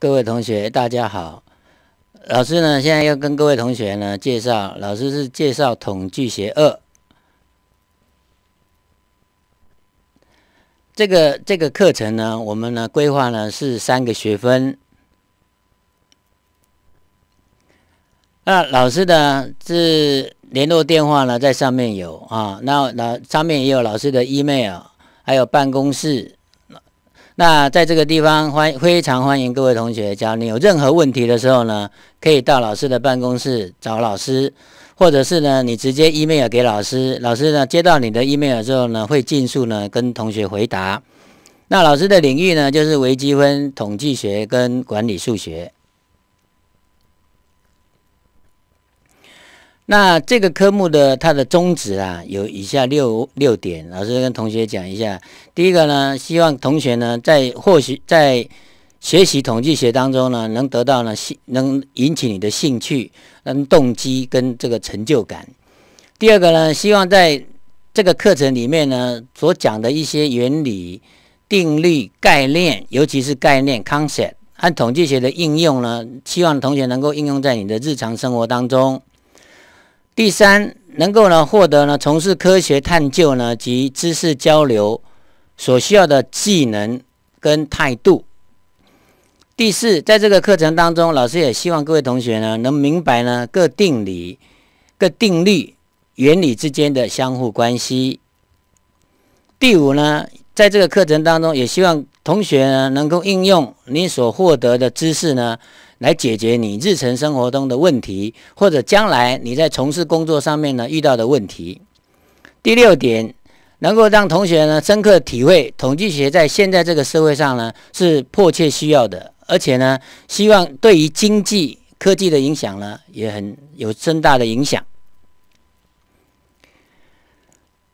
各位同学，大家好。老师呢，现在要跟各位同学呢介绍，老师是介绍统计学二。这个这个课程呢，我们呢规划呢是三个学分。那老师的这联络电话呢，在上面有啊。那那上面也有老师的 email，还有办公室。那在这个地方欢非常欢迎各位同学，只要你有任何问题的时候呢，可以到老师的办公室找老师，或者是呢你直接 email 给老师，老师呢接到你的 email 之后呢，会尽速呢跟同学回答。那老师的领域呢就是微积分、统计学跟管理数学。那这个科目的它的宗旨啊，有以下六六点，老师跟同学讲一下。第一个呢，希望同学呢在或许在学习统计学当中呢，能得到呢兴，能引起你的兴趣、跟动机跟这个成就感。第二个呢，希望在这个课程里面呢，所讲的一些原理、定律、概念，尤其是概念 （concept） 和统计学的应用呢，希望同学能够应用在你的日常生活当中。第三，能够呢获得呢从事科学探究呢及知识交流所需要的技能跟态度。第四，在这个课程当中，老师也希望各位同学呢能明白呢各定理、各定律、原理之间的相互关系。第五呢，在这个课程当中，也希望同学呢能够应用你所获得的知识呢。来解决你日常生活中的问题，或者将来你在从事工作上面呢遇到的问题。第六点，能够让同学呢深刻体会统计学在现在这个社会上呢是迫切需要的，而且呢希望对于经济科技的影响呢也很有深大的影响。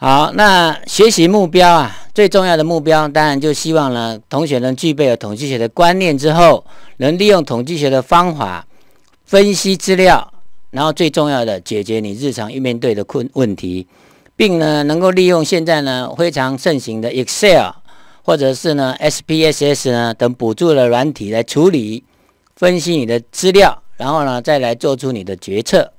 好，那学习目标啊，最重要的目标当然就希望呢，同学能具备了统计学的观念之后，能利用统计学的方法分析资料，然后最重要的解决你日常遇面对的困问题，并呢能够利用现在呢非常盛行的 Excel 或者是呢 SPSS 呢等辅助的软体来处理分析你的资料，然后呢再来做出你的决策。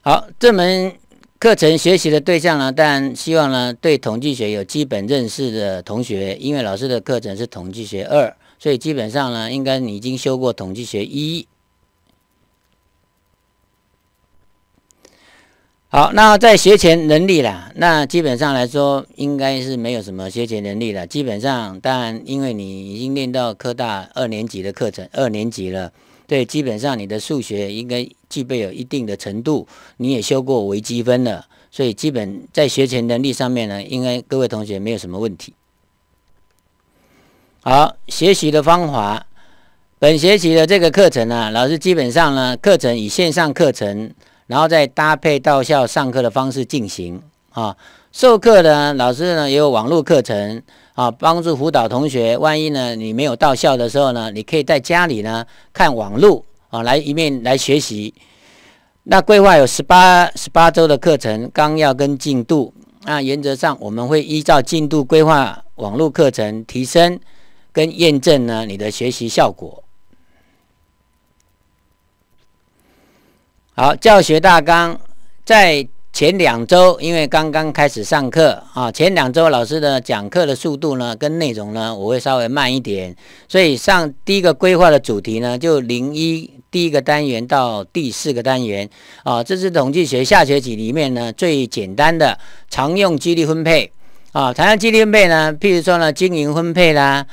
好，这门课程学习的对象呢？当然希望呢，对统计学有基本认识的同学，因为老师的课程是统计学二，所以基本上呢，应该你已经修过统计学一。好，那在学前能力啦，那基本上来说，应该是没有什么学前能力了。基本上，但因为你已经念到科大二年级的课程，二年级了。对，基本上你的数学应该具备有一定的程度，你也修过微积分了，所以基本在学前能力上面呢，应该各位同学没有什么问题。好，学习的方法，本学期的这个课程呢，老师基本上呢，课程以线上课程，然后再搭配到校上课的方式进行啊。授课呢，老师呢也有网络课程啊，帮助辅导同学。万一呢你没有到校的时候呢，你可以在家里呢看网络啊，来一面来学习。那规划有十八十八周的课程纲要跟进度那原则上我们会依照进度规划网络课程，提升跟验证呢你的学习效果。好，教学大纲在。前两周，因为刚刚开始上课啊，前两周老师的讲课的速度呢，跟内容呢，我会稍微慢一点。所以上第一个规划的主题呢，就零一第一个单元到第四个单元啊，这是统计学下学期里面呢最简单的常用激励分配啊，常用激励分配呢，譬如说呢经营分配啦，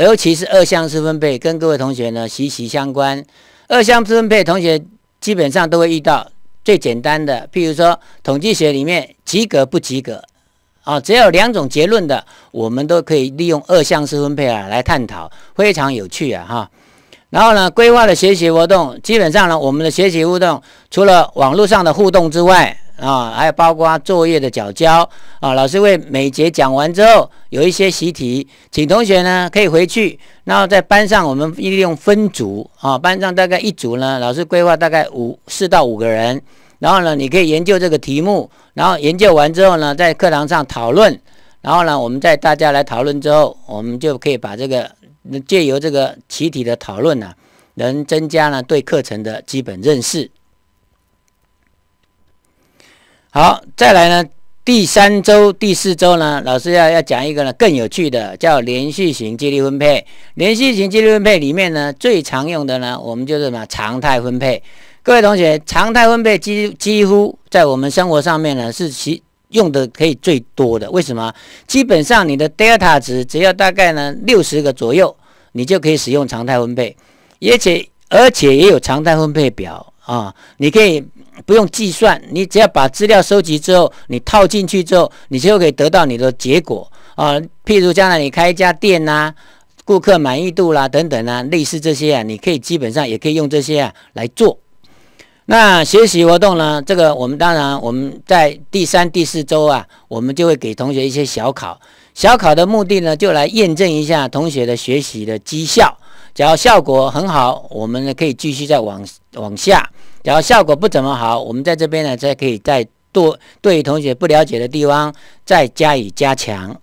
尤其是二项式分配，跟各位同学呢息息相关。二项式分配，同学基本上都会遇到。最简单的，譬如说统计学里面及格、不及格，啊，只有两种结论的，我们都可以利用二项式分配啊来探讨，非常有趣啊哈。然后呢，规划的学习活动，基本上呢，我们的学习互动，除了网络上的互动之外，啊，还有包括作业的角交啊，老师会每节讲完之后有一些习题，请同学呢可以回去，然后在班上我们利用分组啊，班上大概一组呢，老师规划大概五四到五个人，然后呢你可以研究这个题目，然后研究完之后呢，在课堂上讨论，然后呢我们在大家来讨论之后，我们就可以把这个借由这个习题的讨论呢，能增加呢对课程的基本认识。好，再来呢，第三周、第四周呢，老师要要讲一个呢更有趣的，叫连续型激励分配。连续型激励分配里面呢，最常用的呢，我们就是什么？常态分配。各位同学，常态分配几几乎在我们生活上面呢是其用的可以最多的。为什么？基本上你的 delta 值只要大概呢六十个左右，你就可以使用常态分配，而且而且也有常态分配表啊，你可以。不用计算，你只要把资料收集之后，你套进去之后，你就可以得到你的结果啊。譬如将来你开一家店呐，顾客满意度啦等等啊，类似这些啊，你可以基本上也可以用这些啊来做。那学习活动呢？这个我们当然我们在第三、第四周啊，我们就会给同学一些小考。小考的目的呢，就来验证一下同学的学习的绩效。只要效果很好，我们呢可以继续再往往下。然后效果不怎么好，我们在这边呢，再可以再多对于同学不了解的地方再加以加强。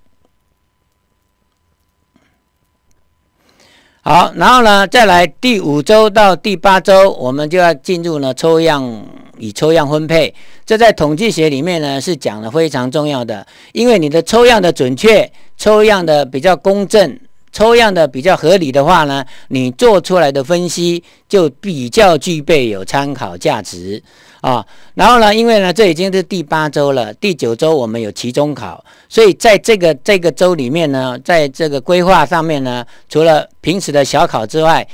好，然后呢，再来第五周到第八周，我们就要进入呢抽样与抽样分配。这在统计学里面呢是讲的非常重要的，因为你的抽样的准确、抽样的比较公正。抽样的比较合理的话呢，你做出来的分析就比较具备有参考价值啊。然后呢，因为呢这已经是第八周了，第九周我们有期中考，所以在这个这个周里面呢，在这个规划上面呢，除了平时的小考之外，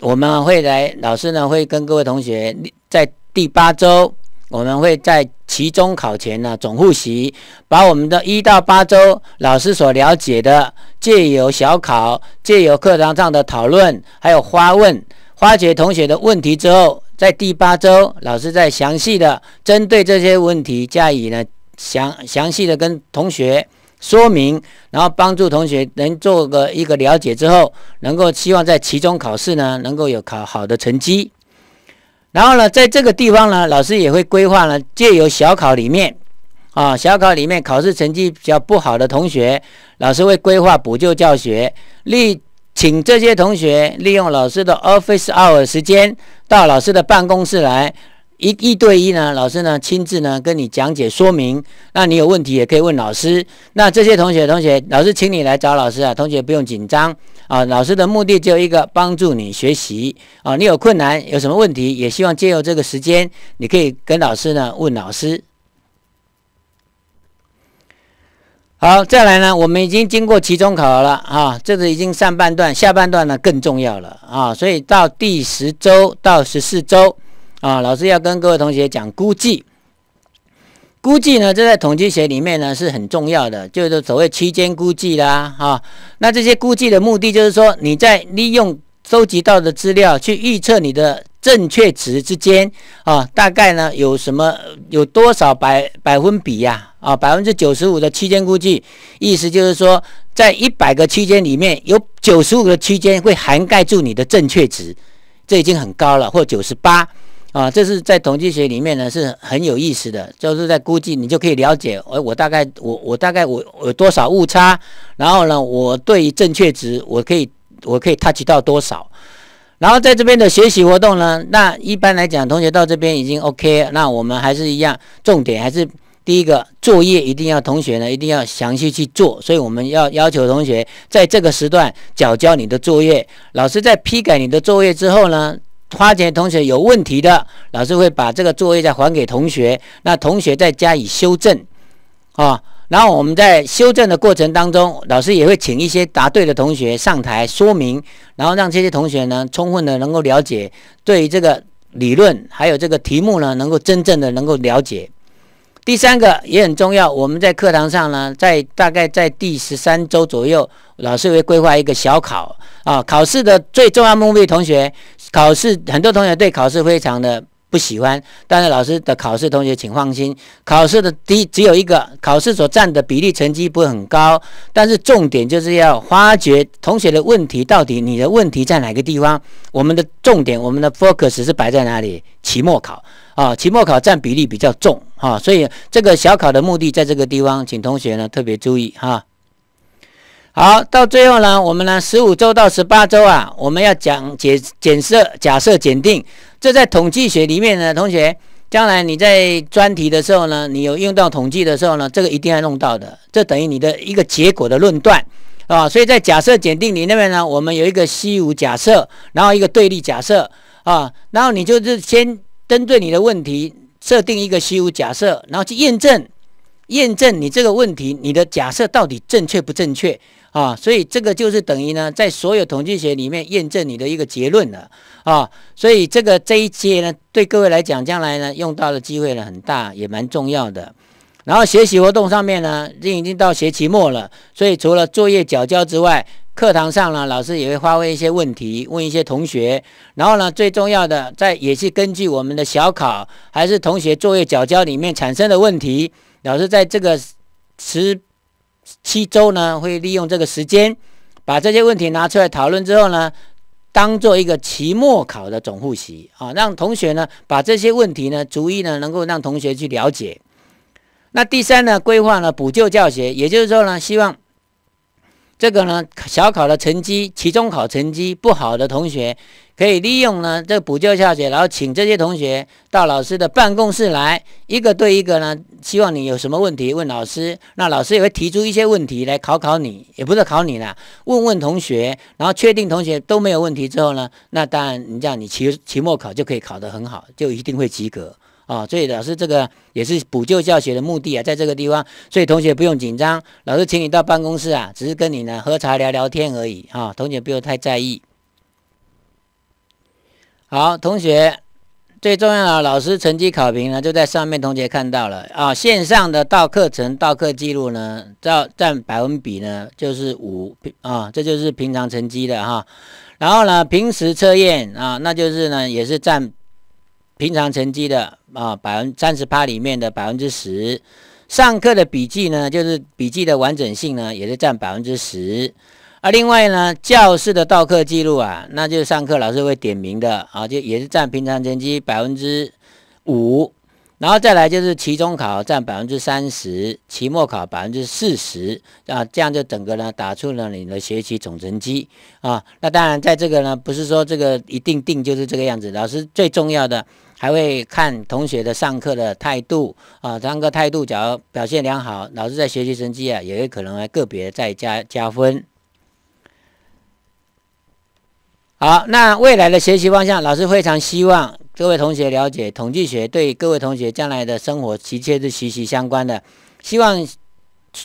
我们会来老师呢会跟各位同学在第八周。我们会在期中考前呢总复习，把我们的一到八周老师所了解的，借由小考、借由课堂上的讨论，还有发问、发掘同学的问题之后，在第八周老师再详细的针对这些问题加以呢详详细的跟同学说明，然后帮助同学能做个一个了解之后，能够希望在期中考试呢能够有考好的成绩。然后呢，在这个地方呢，老师也会规划呢，借由小考里面，啊，小考里面考试成绩比较不好的同学，老师会规划补救教学，利请这些同学利用老师的 office hour 时间到老师的办公室来。一一对一呢，老师呢亲自呢跟你讲解说明，那你有问题也可以问老师。那这些同学同学，老师请你来找老师啊，同学不用紧张啊。老师的目的只有一个，帮助你学习啊。你有困难，有什么问题，也希望借由这个时间，你可以跟老师呢问老师。好，再来呢，我们已经经过期中考了啊，这个已经上半段，下半段呢更重要了啊，所以到第十周到十四周。啊，老师要跟各位同学讲估计。估计呢，这在统计学里面呢是很重要的，就是所谓区间估计啦，哈。那这些估计的目的就是说，你在利用收集到的资料去预测你的正确值之间，啊，大概呢有什么有多少百百分比呀？啊，百分之九十五的区间估计，意思就是说，在一百个区间里面有九十五个区间会涵盖住你的正确值，这已经很高了，或九十八。啊，这是在统计学里面呢，是很有意思的，就是在估计，你就可以了解，我我大概我我大概我有多少误差，然后呢，我对于正确值，我可以我可以 touch 到多少，然后在这边的学习活动呢，那一般来讲，同学到这边已经 OK，那我们还是一样，重点还是第一个作业一定要同学呢一定要详细去做，所以我们要要求同学在这个时段缴交你的作业，老师在批改你的作业之后呢。花钱同学有问题的，老师会把这个作业再还给同学，那同学再加以修正啊。然后我们在修正的过程当中，老师也会请一些答对的同学上台说明，然后让这些同学呢充分的能够了解对于这个理论还有这个题目呢，能够真正的能够了解。第三个也很重要，我们在课堂上呢，在大概在第十三周左右，老师会规划一个小考啊。考试的最重要目的，同学考试很多同学对考试非常的。不喜欢，但是老师的考试，同学请放心。考试的第只有一个，考试所占的比例成绩不会很高，但是重点就是要发掘同学的问题，到底你的问题在哪个地方？我们的重点，我们的 focus 是摆在哪里？期末考啊，期末考占比例比较重啊，所以这个小考的目的在这个地方，请同学呢特别注意哈。好，到最后呢，我们呢十五周到十八周啊，我们要讲解检测假设检定。这在统计学里面呢，同学，将来你在专题的时候呢，你有用到统计的时候呢，这个一定要弄到的。这等于你的一个结果的论断啊。所以在假设检定你那边呢，我们有一个虚无假设，然后一个对立假设啊，然后你就是先针对你的问题设定一个虚无假设，然后去验证。验证你这个问题，你的假设到底正确不正确啊？所以这个就是等于呢，在所有统计学里面验证你的一个结论了啊。所以这个这一节呢，对各位来讲，将来呢用到的机会呢很大，也蛮重要的。然后学习活动上面呢，已经到学期末了，所以除了作业角交之外，课堂上呢，老师也会发挥一些问题问一些同学。然后呢，最重要的在也是根据我们的小考，还是同学作业角交里面产生的问题。老师在这个十七周呢，会利用这个时间，把这些问题拿出来讨论之后呢，当做一个期末考的总复习啊，让同学呢把这些问题呢逐一呢能够让同学去了解。那第三呢，规划呢补救教学，也就是说呢，希望。这个呢，小考的成绩、期中考成绩不好的同学，可以利用呢这补救教学，然后请这些同学到老师的办公室来，一个对一个呢，希望你有什么问题问老师，那老师也会提出一些问题来考考你，也不是考你啦，问问同学，然后确定同学都没有问题之后呢，那当然你这样你期期末考就可以考得很好，就一定会及格。啊，所以老师这个也是补救教学的目的啊，在这个地方，所以同学不用紧张。老师请你到办公室啊，只是跟你呢喝茶聊聊天而已啊，同学不用太在意。好，同学最重要的老师成绩考评呢，就在上面，同学看到了啊。线上的到课程到课记录呢，占占百分比呢就是五啊，这就是平常成绩的哈。然后呢，平时测验啊，那就是呢也是占。平常成绩的啊，百分三十趴里面的百分之十，上课的笔记呢，就是笔记的完整性呢，也是占百分之十。啊，另外呢，教室的到课记录啊，那就是上课老师会点名的啊，就也是占平常成绩百分之五。然后再来就是期中考占百分之三十，期末考百分之四十啊，这样就整个呢打出了你的学习总成绩啊。那当然，在这个呢，不是说这个一定定就是这个样子，老师最重要的。还会看同学的上课的态度啊，上课态度，假如表现良好，老师在学习成绩啊，也有可能个别再加加分。好，那未来的学习方向，老师非常希望各位同学了解，统计学对各位同学将来的生活，的确是息息相关的。希望。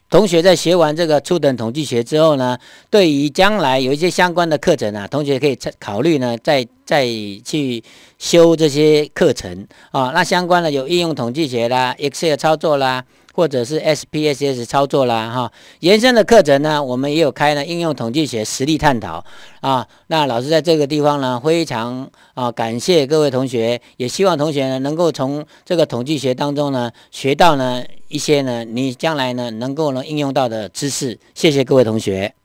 同学在学完这个初等统计学之后呢，对于将来有一些相关的课程啊，同学可以再考虑呢，再再去修这些课程啊。那相关的有应用统计学啦，Excel 操作啦。或者是 SPSS 操作啦，哈，延伸的课程呢，我们也有开呢，应用统计学实例探讨啊。那老师在这个地方呢，非常啊感谢各位同学，也希望同学呢能够从这个统计学当中呢学到呢一些呢你将来呢能够能应用到的知识。谢谢各位同学。